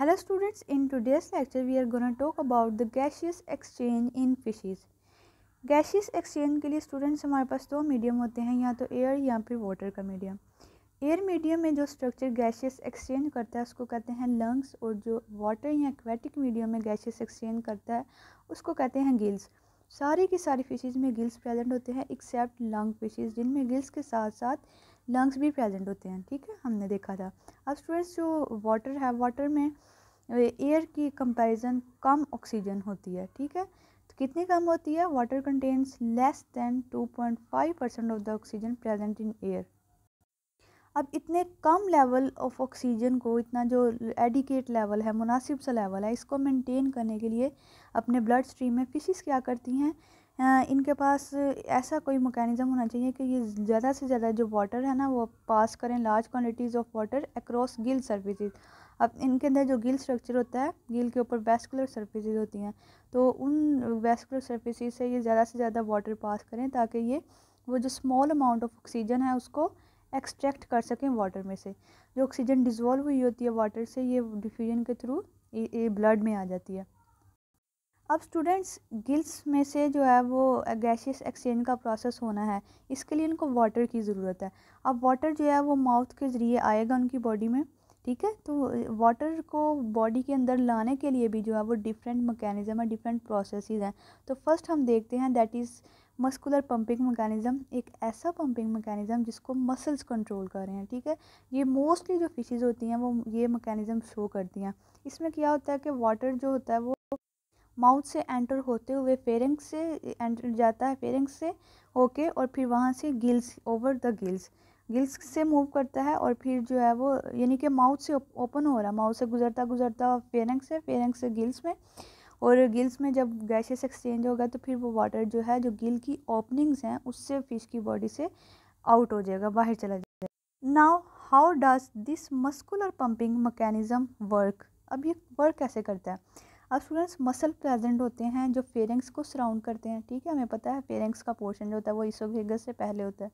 Hello students in today's lecture we are going to talk about the gaseous exchange in gaseous exchange के लिए students हमारे पास दो medium होते हैं या तो एयर या फिर वाटर का मीडियम एयर मीडियम में जो स्ट्रक्चर गैशियस एक्सचेंज करता है उसको कहते हैं लंग्स और जो वाटर या एक्वेटिक मीडियम में गैशियस एक्सचेंज करता है उसको कहते हैं गिल्स सारी की सारी फिशेज में गिल्स प्रेजेंट होते हैं एक्सेप्ट लंग फिशेज जिनमें गिल्स के साथ साथ लंग्स भी प्रेजेंट होते हैं ठीक है हमने देखा था अब स्टूडेंट्स जो वाटर है वाटर में एयर की कंपैरिजन कम ऑक्सीजन होती है ठीक है तो कितनी कम होती है water contents less than two point five percent of the oxygen present in air अब इतने कम लेवल ऑफ ऑक्सीजन को इतना जो एडिकेट लेवल है मुनासिब सा लेवल है इसको मेंटेन करने के लिए अपने ब्लड स्ट्रीम में फिशेस क्या करती हैं इनके पास ऐसा कोई मैकेनिज़्म होना चाहिए कि ये ज़्यादा से ज़्यादा जो वाटर है ना वो पास करें large quantities of water across gill surfaces अब इनके अंदर जो गिल स्ट्रक्चर होता है गिल के ऊपर वेस्कुलर सर्फेसिस होती हैं तो उन वेस्कुलर सर्फेसिस से ये ज़्यादा से ज़्यादा वाटर पास करें ताकि ये वो जो स्मॉल अमाउंट ऑफ ऑक्सीजन है उसको एक्सट्रैक्ट कर सकें वाटर में से जो ऑक्सीजन डिजोल्व हुई होती है वाटर से ये डिफ्यूजन के थ्रू ये ब्लड में आ जाती है अब स्टूडेंट्स गिल्स में से जो है वो गैशियस एक्सचेंज का प्रोसेस होना है इसके लिए उनको वाटर की ज़रूरत है अब वाटर जो है वो माउथ के ज़रिए आएगा उनकी बॉडी में ठीक है तो वाटर को बॉडी के अंदर लाने के लिए भी जो है वो डिफरेंट मकैनिज़म है डिफरेंट प्रोसेस हैं तो फर्स्ट हम देखते हैं that is muscular pumping mechanism एक ऐसा पंपिंग मकैनिज़म जिसको मसल्स कंट्रोल कर रहे हैं ठीक है ये मोस्टली जो फिशेज़ होती हैं वो ये मकैनिज़म शो करती हैं इसमें क्या होता है कि वाटर जो होता है वो माउथ से एंटर होते हुए फेरेंक्स से एंटर जाता है फेरेंक्स से होके और फिर वहाँ से gills over the gills gills से मूव करता है और फिर जो है वो यानी कि माउथ से ओपन हो रहा है माउथ से गुजरता गुजरता फेरेंग से फेरेंग से गिल्स में और गिल्स में जब गैसेस एक्सचेंज होगा तो फिर वो वाटर जो है जो गिल की ओपनिंग्स हैं उससे फ़िश की बॉडी से आउट हो जाएगा बाहर चला जाएगा now how does this muscular pumping mechanism work अब ये वर्क कैसे करता है अब स्टूडेंट्स मसल प्रेजेंट होते हैं जो फेरेंग्स को सराउंड करते हैं ठीक है हमें पता है फेरेंग्स का पोर्शन जो होता है वो इसोफेगस से पहले होता है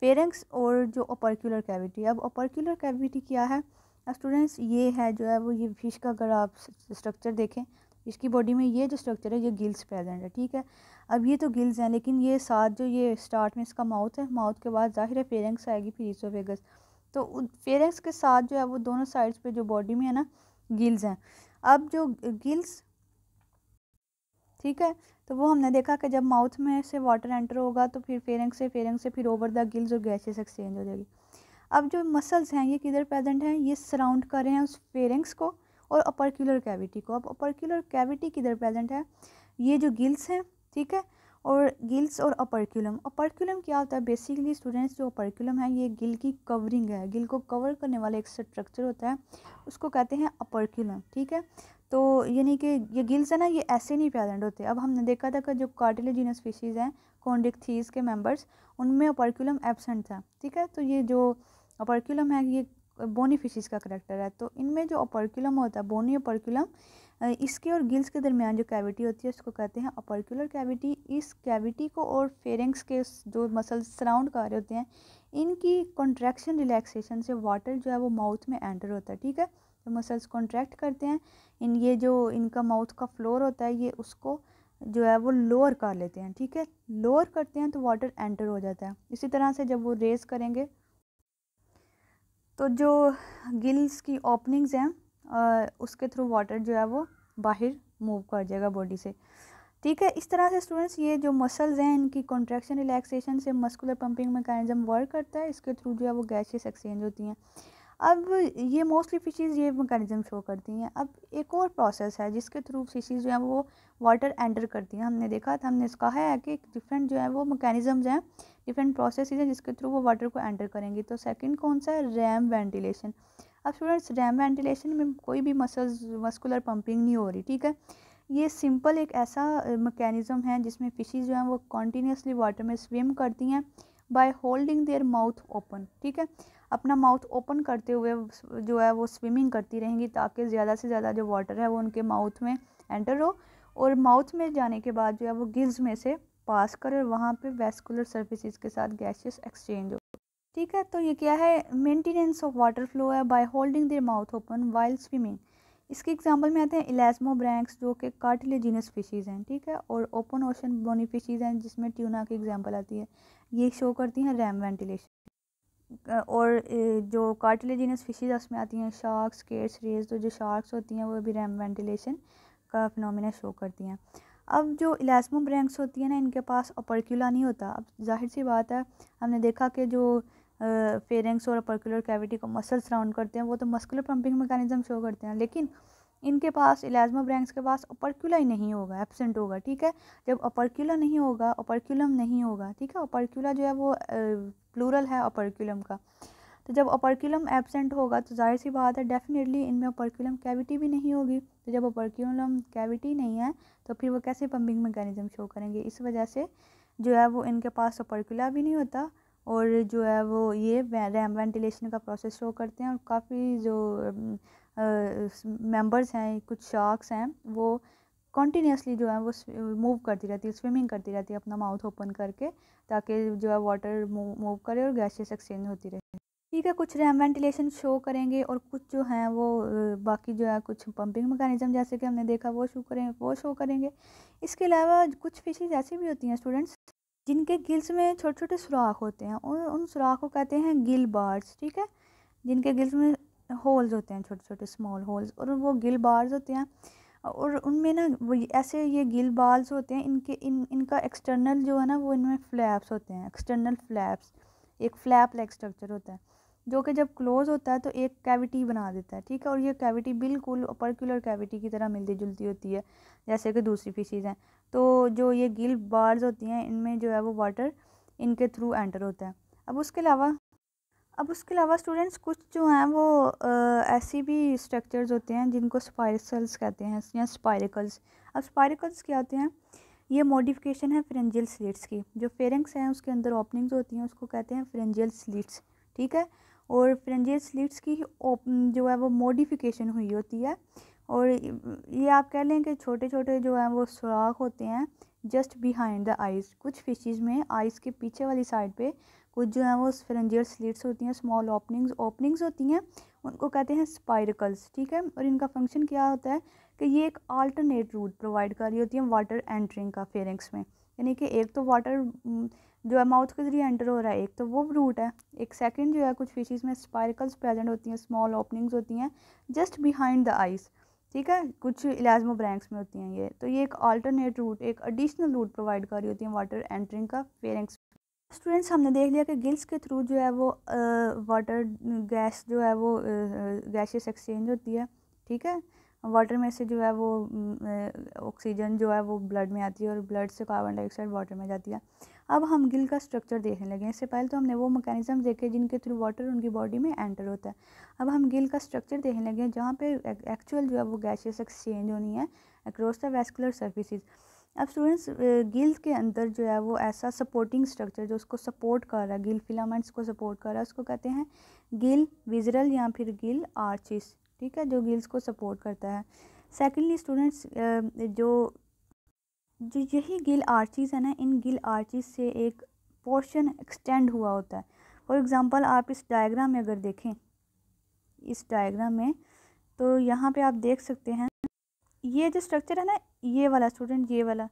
फेरेंग्स और जो ओपर्क्यूलर कैविटी अब ओपर्क्यूलर कैविटी क्या है स्टूडेंट्स ये है जो है वो ये फिश का अगर आप स्ट्रक्चर देखें इसकी बॉडी में ये जो स्ट्रक्चर है ये गिल्स प्रेजेंट है ठीक है अब ये तो गिल्स हैं लेकिन ये साथ जो ये स्टार्ट में इसका माउथ है माउथ के बाद ज़ाहिर है फेरेंग्स आएगी फिर इसोफेगस तो फेरेंग्स के साथ जो है वो दोनों साइड्स पे जो बॉडी में है ना गिल्स हैं अब जो गिल्स ठीक है तो वो हमने देखा कि जब माउथ में से वाटर एंटर होगा तो फिर फेरेंग से फेरेंग से फिर ओवर द गिल्स और गैसेस एक्सचेंज हो जाएगी अब जो मसल्स हैं ये किधर प्रेजेंट हैं ये सराउंड कर रहे हैं उस फेरेंग्स को और अपर्क्यूलर कैविटी को अब अपर्क्यूलर कैविटी किधर प्रेजेंट है ये जो गिल्स हैं ठीक है और गिल्स और अपर्क्यूलम अपर्क्यूलम क्या होता है बेसिकली स्टूडेंट्स जो अपर्क्यूलम है ये गिल की कवरिंग है गिल को कवर करने वाला एक स्ट्रक्चर होता है उसको कहते हैं अपर्क्यूलम ठीक है तो यानी कि ये गिल्स है ना ये ऐसे नहीं प्रेजेंट होते अब हमने देखा था कि जो कार्टिलेजिनस स्पीशीज़ हैं कॉन्डिकथीज के मेम्बर्स उनमें अपर्क्यूलम एबसेंट था ठीक है तो ये जो अपर्क्यूलम है ये बोनी फिशिज़ का करेक्टर है तो इनमें जो अपर्कुलम होता है बोनी अपर्कुलम इसके और गिल्स के दरमियान जो कैविटी होती है उसको कहते हैं अपर्कुलर कैविटी इस कैविटी को और फेरेंग्स के जो मसल्स सराउंड कर रहे होते हैं इनकी कॉन्ट्रैक्शन रिलैक्सेशन से वाटर जो है वो माउथ में एंटर होता है ठीक है तो मसल्स कॉन्ट्रैक्ट करते हैं इन ये जो इनका माउथ का फ्लोर होता है ये उसको जो है वो लोअर कर लेते हैं ठीक है लोअर करते हैं तो वाटर एंटर हो जाता है इसी तरह से जब वो रेस करेंगे तो जो गिल्स की ओपनिंग्स हैं उसके थ्रू वाटर जो है वो बाहर मूव कर जाएगा बॉडी से ठीक है इस तरह से स्टूडेंट्स ये जो मसल्स हैं इनकी कॉन्ट्रैक्शन रिलैक्सेशन से मस्कुलर पंपिंग मैकेनिज्म वर्क करता है इसके थ्रू जो है वो गैसेस एक्सचेंज होती हैं अब ये मोस्टली फिशेज़ ये मैकेनिज़म शो करती हैं अब एक और प्रोसेस है जिसके थ्रू फिशेज़ जो हैं वो वाटर एंटर करती हैं हमने देखा था हमने इसका है कि डिफरेंट जो है वो मैकेनिज़म्स हैं डिफरेंट प्रोसेस हैं जिसके थ्रू वो वाटर को एंटर करेंगी तो सेकंड कौन सा है रैम वेंटिलेशन अब स्टूडेंट्स रैम वेंटिलेशन में कोई भी मसल्स मस्कुलर पम्पिंग नहीं हो रही ठीक है ये सिंपल एक ऐसा मकैनिज़म है जिसमें फिशेज़ जो हैं वो कॉन्टीन्यूसली वाटर में स्विम करती हैं by holding their mouth open ठीक है अपना माउथ ओपन करते हुए जो है वो स्विमिंग करती रहेंगी ताकि ज़्यादा से ज़्यादा जो वाटर है वो उनके माउथ में एंटर हो और माउथ में जाने के बाद जो है वो गिल्स में से पास कर और वहाँ पर वेस्कुलर सर्विसज के साथ गैसेस एक्सचेंज हो ठीक है तो ये क्या है मेंटेनेंस ऑफ वाटर फ्लो है by holding their mouth open while swimming इसके एग्जांपल में आते हैं इलास्मो ब्रैंक्स जो कि कार्टिलेजिनस फिशीज़ हैं ठीक है और ओपन ओशन बोनी फिशीज़ हैं जिसमें ट्यूना की एग्जांपल आती है ये शो करती हैं रैम वेंटिलेशन और जो कार्टिलेजिनस फिशेज उसमें आती हैं शार्क्स केट्स रेज तो जो शार्क्स होती हैं वो भी रैम वेंटिलेशन का फिनोमिना शो करती हैं अब जो ब्रैंक्स होती हैं ना इनके पास अपर्क्यूला नहीं होता अब जाहिर सी बात है हमने देखा कि जो फेरेंक्स और अपर्कुलर कैविटी को मसल्स राउंड करते हैं वो तो मस्कुलर पम्पिंग मेकानिज़म शो करते हैं लेकिन इनके पास ब्रैंक्स के पास अपर्क्यूला ही नहीं होगा एबसेंट होगा ठीक है जब अपर्क्यूला नहीं होगा अपर्क्यूलम नहीं होगा ठीक है अपर्क्यूला जो है वो प्लूरल है अपरक्यूलम का तो जब अपरक्यूलम एबसेंट होगा तो जाहिर सी बात है डेफिनेटली इनमें अपरक्यूलम कैविटी भी नहीं होगी तो जब अपरक्यूलम कैविटी नहीं है तो फिर वो कैसे पम्पिंग मैकेनिज्म शो करेंगे इस वजह से जो है वो इनके पास अपरक्यूला भी नहीं होता और जो है वो ये रैम वेंटिलेशन का प्रोसेस शो करते हैं और काफ़ी जो मेंबर्स हैं कुछ शार्क्स हैं वो कॉन्टीन्यूसली जो है वो मूव करती रहती है स्विमिंग करती रहती है अपना माउथ ओपन करके ताकि जो है वाटर मूव करे और गैसेस एक्सचेंज होती रहे ठीक है कुछ रैम वेंटिलेशन शो करेंगे और कुछ जो है वो बाकी जो है कुछ पंपिंग मैकेनिज्म जैसे कि हमने देखा वो शो करेंगे वो शो करेंगे इसके अलावा कुछ फिशेज ऐसी भी होती हैं स्टूडेंट्स जिनके गिल्स में छोटे छोटे सुराख होते हैं और उन सुराख को कहते हैं गिल बार्स ठीक है जिनके गिल्स में होल्स होते हैं छोटे छोटे स्मॉल होल्स और वो गिल बार्स होते हैं और उनमें ना ऐसे ये गिल बाल्स होते हैं इनके इन इनका एक्सटर्नल जो है ना वो इनमें फ्लैप्स होते हैं एक्सटर्नल फ्लैप्स एक फ्लैप लाइक स्ट्रक्चर होता है जो कि जब क्लोज होता है तो एक कैविटी बना देता है ठीक है और ये कैविटी बिल्कुल पर्कुलर कैविटी की तरह मिलती जुलती होती है जैसे कि दूसरी फिशीज़ हैं तो जो ये गिल बार्स होती हैं इनमें जो है वो वाटर इनके थ्रू एंटर होता है अब उसके अलावा अब उसके अलावा स्टूडेंट्स कुछ जो हैं वो ऐसी भी स्ट्रक्चर्स होते हैं जिनको स्पायरसल्स कहते हैं या स्पायरिकल्स अब स्पायरिकल्स क्या होते हैं ये मॉडिफिकेशन है फ्रेंजियल स्लीट्स की जो फेरेंग्स हैं उसके अंदर ओपनिंग्स होती हैं उसको कहते हैं फ्रेंजियल स्लीट्स ठीक है और फ्रेंजियल स्लीट्स की जो है वो मॉडिफिकेशन हुई होती है और ये आप कह लें कि छोटे छोटे जो हैं वो सुराख होते हैं जस्ट बिहाइंड द आइज़ कुछ फिशेज़ में आइज़ के पीछे वाली साइड पे कुछ जो है वो स्फेरेंजियर स्लिट्स होती हैं स्मॉल ओपनिंग्स ओपनिंग्स होती हैं उनको कहते हैं स्पाइरकल्स ठीक है और इनका फंक्शन क्या होता है कि ये एक आल्टरनेट रूट प्रोवाइड कर रही होती है वाटर एंट्रिंग का फेरेंक्स में यानी कि एक तो वाटर जो है माउथ के ज़रिए एंटर हो रहा है एक तो वो रूट है एक सेकेंड जो है कुछ फिशेस में स्पायरकल्स प्रेजेंट होती हैं स्मॉल ओपनिंग्स होती हैं जस्ट बिहाइंड द आइस ठीक है कुछ इलाजमो ब्रैंक्स में होती हैं ये तो ये एक अल्टरनेट रूट एक एडिशनल रूट प्रोवाइड कर रही होती हैं वाटर एंट्रिंग का फेरेंक्स स्टूडेंट्स हमने देख लिया कि गिल्स के थ्रू जो है वो वाटर गैस जो है वो गैसेस एक्सचेंज होती है ठीक है वाटर में से जो है वो ऑक्सीजन जो है वो ब्लड में आती है और ब्लड से कार्बन डाइऑक्साइड वाटर में जाती है अब हम गिल का स्ट्रक्चर देखने लगे इससे पहले तो हमने वो मैकेनिज्म देखे जिनके थ्रू वाटर उनकी बॉडी में एंटर होता है अब हम गिल का स्ट्रक्चर देखने लगे जहाँ पे एक्चुअल जो है वो गैसेस एक्सचेंज होनी है अक्रॉस द वेस्कुलर सर्विसेज अब स्टूडेंट्स गिल्स के अंदर जो है वो ऐसा सपोर्टिंग स्ट्रक्चर जो उसको सपोर्ट कर रहा है गिल फिलामेंट्स को सपोर्ट कर रहा है उसको कहते हैं गिल विजरल या फिर गिल आर्चिस ठीक है जो गिल्स को सपोर्ट करता है सेकेंडली स्टूडेंट्स जो जो यही गिल आर्चिस है ना इन गिल आर्चिस से एक पोर्शन एक्सटेंड हुआ होता है फॉर एग्ज़ाम्पल आप इस डायग्राम में अगर देखें इस डायग्राम में तो यहाँ पर आप देख सकते हैं ये जो स्ट्रक्चर है ना ये वाला स्टूडेंट ये वाला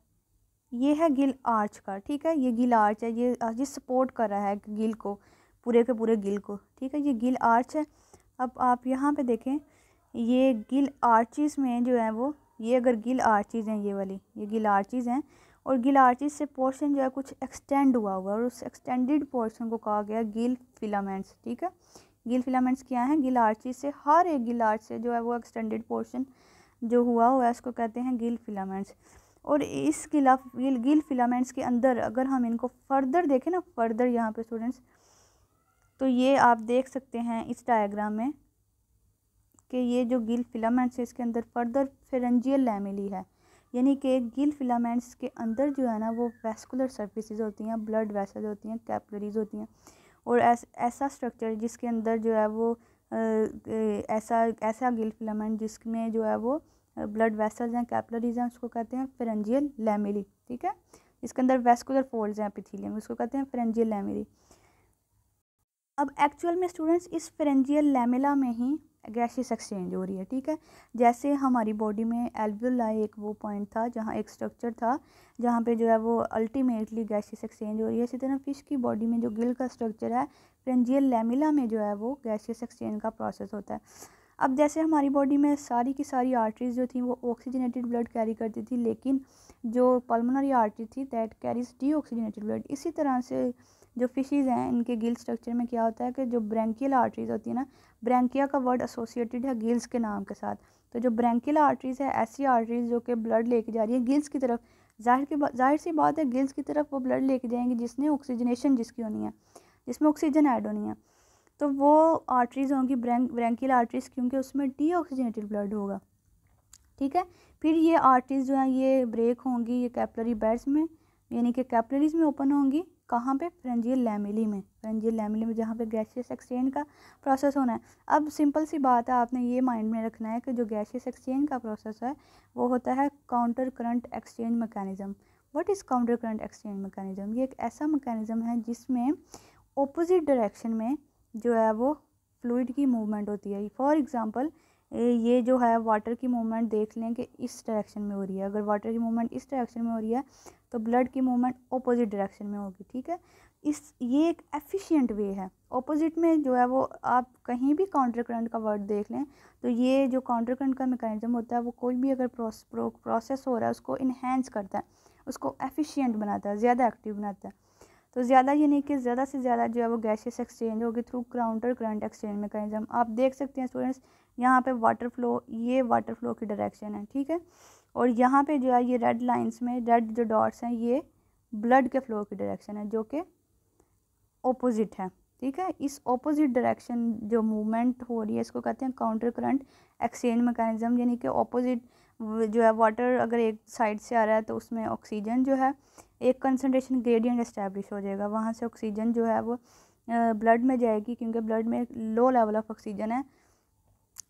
ये है गिल आर्च का ठीक है ये गिल आर्च है ये ये सपोर्ट कर रहा है गिल को पूरे के पूरे गिल को ठीक है ये गिल आर्च है अब आप यहाँ पे देखें ये गिल आर्चिस में जो है वो ये अगर गिल आर्चिस हैं ये वाली ये गिल आर्चिस हैं और गिल आर्चिस से पोर्शन जो है कुछ एक्सटेंड हुआ हुआ है और उस एक्सटेंडेड पोर्शन को कहा गया गिल फिलामेंट्स ठीक है गिल फिलामेंट्स क्या हैं गिल आर्चिस से हर एक गिल आर्च से जो है वो एक्सटेंडेड पोर्शन जो हुआ हुआ है उसको कहते हैं गिल फिलामेंट्स और इस गिला गिल फिलामेंट्स के अंदर अगर हम इनको फर्दर देखें ना फर्दर यहाँ पे स्टूडेंट्स तो ये आप देख सकते हैं इस डायग्राम में कि ये जो गिल फिलामेंट्स है इसके अंदर फर्दर फेरेंजियल लैमिली है यानी कि गिल फिलामेंट्स के अंदर जो है ना वो वेस्कुलर सर्फिसज़ होती हैं ब्लड वैसल होती हैं कैपलरीज होती हैं और ऐसा ऐसा स्ट्रक्चर जिसके अंदर जो है वो ऐसा ऐसा गिल फिलामेंट जिसमें जो है वो ब्लड वेसल्स हैं कैपलरीज हैं उसको कहते हैं फ्रेंजियल लेमिली ठीक है इसके अंदर वेस्कुलर फोल्ड्स हैं पिथीलियम उसको कहते हैं फ्रेंजियल लेमिली अब एक्चुअल में स्टूडेंट्स इस फ्रेंजियल लेमिला में ही गैशियस एक्सचेंज हो रही है ठीक है जैसे हमारी बॉडी में एल्वियोलाई एक वो पॉइंट था जहाँ एक स्ट्रक्चर था जहाँ पे जो है वो अल्टीमेटली गैशियस एक्सचेंज हो रही है इसी तरह फिश की बॉडी में जो गिल का स्ट्रक्चर है फ्रेंजियल लेमिला में जो है वो गैशियस एक्सचेंज का प्रोसेस होता है अब जैसे हमारी बॉडी में सारी की सारी आर्टरीज जो थी वो ऑक्सीजनेटेड ब्लड कैरी करती थी लेकिन जो पल्मोनरी आर्टरी थी that carries deoxygenated blood इसी तरह से जो फिशेज़ हैं इनके गिल स्ट्रक्चर में क्या होता है कि जो ब्रैंकियल आर्टरीज़ होती है ना ब्रैंकिया का वर्ड एसोसिएटेड है गिल्स के नाम के साथ तो जो ब्रैंकियल आर्टरीज़ है ऐसी आर्टरीज़ जो कि ब्लड लेके जा रही है गिल्स की तरफ जाहिर की जाहिर सी बात है गिल्स की तरफ वो ब्लड लेके जाएंगी जिसने ऑक्सीजनेशन जिसकी होनी है जिसमें ऑक्सीजन ऐड होनी है तो वो आर्टरीज़ होंगी ब्रैंक ब्रैंकियल आर्टरीज़ क्योंकि उसमें डीऑक्सीजनेटेड ब्लड होगा ठीक है फिर ये आर्टरीज़ जो हैं ये ब्रेक होंगी ये कैपलरी बेड्स में यानी कि कैपलरीज़ में ओपन होंगी कहाँ पे फ्रेंजियल लैमिली में फ्रेंजियल लैमिली में जहाँ पे गैशियस एक्सचेंज का प्रोसेस होना है अब सिंपल सी बात है आपने ये माइंड में रखना है कि जो गैशियस एक्सचेंज का प्रोसेस है वो होता है counter current exchange mechanism what is counter current exchange mechanism ये एक ऐसा मैकेनिज़्म है जिसमें ओपोजिट डायरेक्शन में जो है वो फ्लूड की मूवमेंट होती है फॉर एग्ज़ाम्पल ये जो है वाटर की मूवमेंट देख लें कि इस डायरेक्शन में हो रही है अगर वाटर की मूवमेंट इस डायरेक्शन में हो रही है तो ब्लड की मूवमेंट ऑपोजिट डायरेक्शन में होगी ठीक है इस ये एक एफिशिएंट वे है ऑपोजिट में जो है वो आप कहीं भी काउंटर करंट का वर्ड देख लें तो ये जो काउंटर करंट का मेकानिज़म होता है वो कोई भी अगर प्रोसेस हो रहा है उसको इन्हेंस करता है उसको एफिशियंट बनाता है ज़्यादा एक्टिव बनाता है तो ज़्यादा ये नहीं कि ज़्यादा से ज़्यादा जो है वो गैसेस एक्सचेंज होगी through counter current exchange mechanism आप देख सकते हैं स्टूडेंट्स यहाँ पे वाटर फ्लो ये वाटर फ्लो की डायरेक्शन है ठीक है और यहाँ पे जो है ये रेड लाइंस में रेड जो डॉट्स हैं ये ब्लड के फ्लो की डायरेक्शन है जो कि ओपोजिट है ठीक है इस ऑपोजिट डायरेक्शन जो मूवमेंट हो रही है इसको कहते हैं काउंटर करंट एक्सचेंज मेकानिज़म यानी कि ऑपोजिट जो है वाटर अगर एक साइड से आ रहा है तो उसमें ऑक्सीजन जो है एक कंसनट्रेशन ग्रेडियंट इस्टेब्लिश हो जाएगा वहाँ से ऑक्सीजन जो है वो ब्लड में जाएगी क्योंकि ब्लड में लो लेवल ऑफ ऑक्सीजन है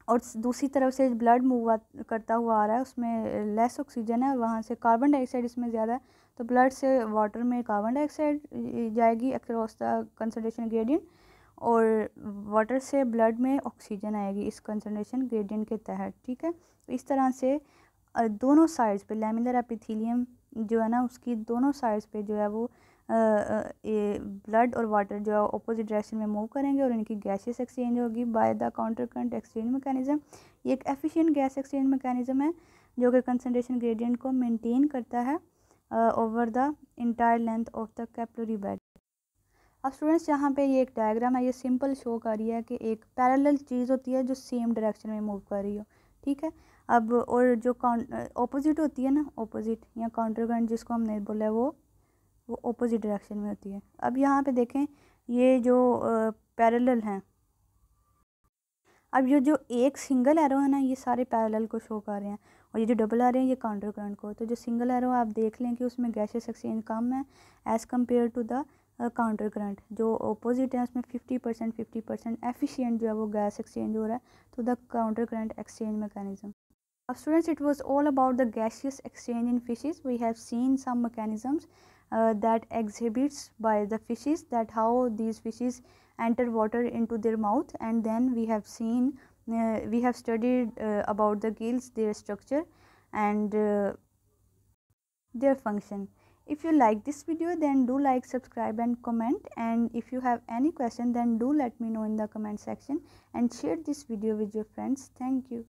और दूसरी तरफ से ब्लड मूव करता हुआ आ रहा है उसमें लेस ऑक्सीजन है वहाँ से कार्बन डाइऑक्साइड इसमें ज़्यादा है तो ब्लड से वाटर में कार्बन डाइऑक्साइड जाएगी अक्रॉस द कंसनट्रेशन ग्रेडियंट और वाटर से ब्लड में ऑक्सीजन आएगी इस कंसनट्रेशन ग्रेडियंट के तहत ठीक है तो इस तरह से दोनों साइड्स पे लेमिनर एपिथीलियम जो है ना उसकी दोनों साइड्स पे जो है वो ये ब्लड और वाटर जो है अपोजिट डायरेक्शन में मूव करेंगे और इनकी गैसेस एक्सचेंज होगी by the counter current exchange mechanism ये एक एफिशिएंट गैस एक्सचेंज मैकेनिज्म है जो कि कंसनट्रेशन ग्रेडियंट को मेंटेन करता है over the entire length of the capillary bed अब स्टूडेंट्स यहाँ पे ये एक डायग्राम है ये सिंपल शो कर रही है कि एक पैरेलल चीज़ होती है जो सेम डायरेक्शन में मूव कर रही हो ठीक है अब और जो ऑपोजिट होती है ना ऑपोजिट या काउंटर करंट जिसको हमने बोला है वो वो ऑपोजिट डायरेक्शन में होती है अब यहाँ पे देखें ये जो पैरेलल हैं अब ये जो एक सिंगल एरो है ना ये सारे पैरेलल को शो कर रहे हैं और ये जो डबल रहे हैं ये काउंटर करंट को तो जो सिंगल एरो आप देख लें कि उसमें गैसेस एक्सचेंज कम है as compared to the counter current जो ऑपोजिट है उसमें fifty percent fifty percent efficient जो है वो गैस एक्सचेंज हो रहा है तो the counter current exchange mechanism Of students, it was all about the gaseous exchange in fishes. We have seen some mechanisms uh, that exhibits by the fishes that how these fishes enter water into their mouth and then we have seen uh, we have studied uh, about the gills their structure and uh, their function if you like this video then do like subscribe and comment and if you have any question then do let me know in the comment section and share this video with your friends thank you